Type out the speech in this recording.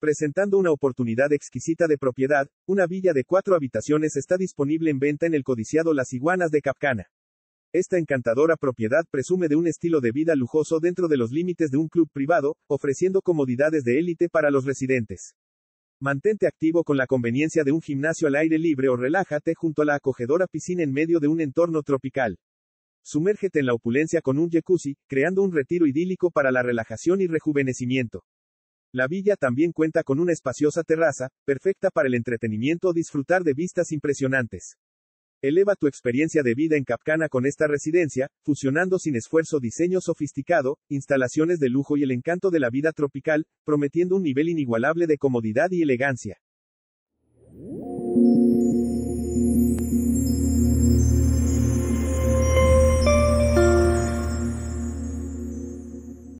presentando una oportunidad exquisita de propiedad, una villa de cuatro habitaciones está disponible en venta en el codiciado Las Iguanas de Capcana. Esta encantadora propiedad presume de un estilo de vida lujoso dentro de los límites de un club privado, ofreciendo comodidades de élite para los residentes. Mantente activo con la conveniencia de un gimnasio al aire libre o relájate junto a la acogedora piscina en medio de un entorno tropical. Sumérgete en la opulencia con un jacuzzi, creando un retiro idílico para la relajación y rejuvenecimiento. La villa también cuenta con una espaciosa terraza, perfecta para el entretenimiento o disfrutar de vistas impresionantes. Eleva tu experiencia de vida en Capcana con esta residencia, fusionando sin esfuerzo diseño sofisticado, instalaciones de lujo y el encanto de la vida tropical, prometiendo un nivel inigualable de comodidad y elegancia.